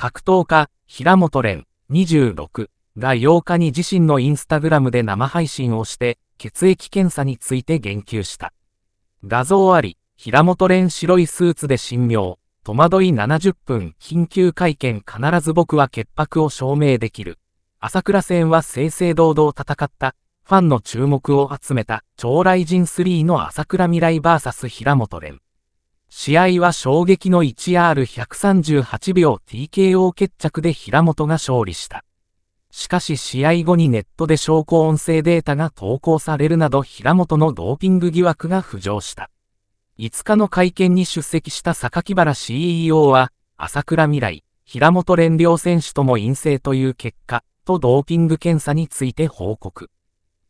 格闘家、平本蓮、26が8日に自身のインスタグラムで生配信をして、血液検査について言及した。画像あり、平本蓮白いスーツで神妙、戸惑い70分、緊急会見必ず僕は潔白を証明できる。朝倉戦は正々堂々戦った、ファンの注目を集めた、超雷神3の朝倉未来 VS 平本蓮。試合は衝撃の 1R138 秒 TKO 決着で平本が勝利した。しかし試合後にネットで証拠音声データが投稿されるなど平本のドーピング疑惑が浮上した。5日の会見に出席した榊原 CEO は、朝倉未来、平本連領選手とも陰性という結果、とドーピング検査について報告。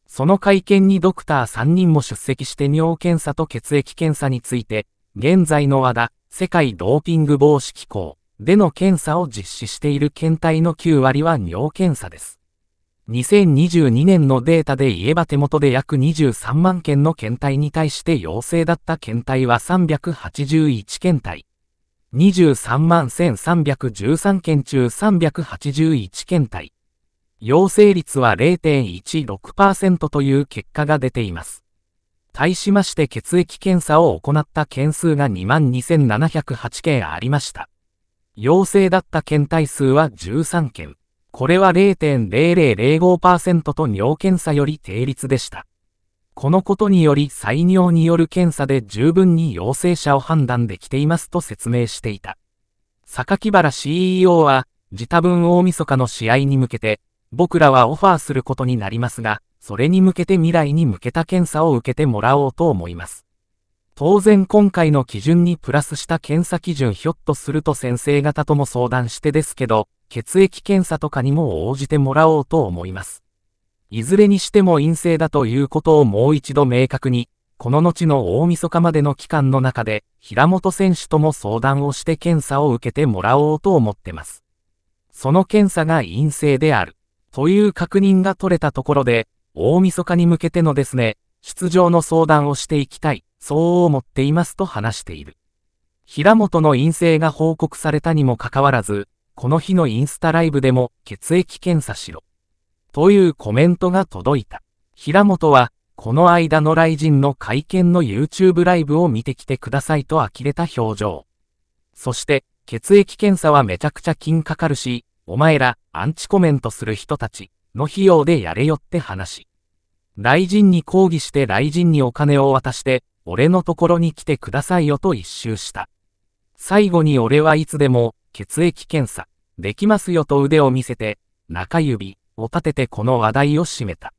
その会見にドクター3人も出席して尿検査と血液検査について、現在の WADA、世界ドーピング防止機構での検査を実施している検体の9割は尿検査です。2022年のデータで言えば手元で約23万件の検体に対して陽性だった検体は381検体。23万1313件中381検体。陽性率は0.16%という結果が出ています。対しまして血液検査を行った件数が22,708件ありました。陽性だった検体数は13件。これは0.0005%と尿検査より低率でした。このことにより採尿による検査で十分に陽性者を判断できていますと説明していた。榊原 CEO は、自他分大晦日の試合に向けて、僕らはオファーすることになりますが、それに向けて未来に向けた検査を受けてもらおうと思います。当然今回の基準にプラスした検査基準ひょっとすると先生方とも相談してですけど、血液検査とかにも応じてもらおうと思います。いずれにしても陰性だということをもう一度明確に、この後の大晦日までの期間の中で、平本選手とも相談をして検査を受けてもらおうと思ってます。その検査が陰性である、という確認が取れたところで、大晦日に向けてのですね、出場の相談をしていきたい、そう思っていますと話している。平本の陰性が報告されたにもかかわらず、この日のインスタライブでも血液検査しろ。というコメントが届いた。平本は、この間の雷人の会見の YouTube ライブを見てきてくださいと呆れた表情。そして、血液検査はめちゃくちゃ金かかるし、お前ら、アンチコメントする人たち、の費用でやれよって話。雷神に抗議して雷神にお金を渡して、俺のところに来てくださいよと一周した。最後に俺はいつでも、血液検査、できますよと腕を見せて、中指を立ててこの話題を締めた。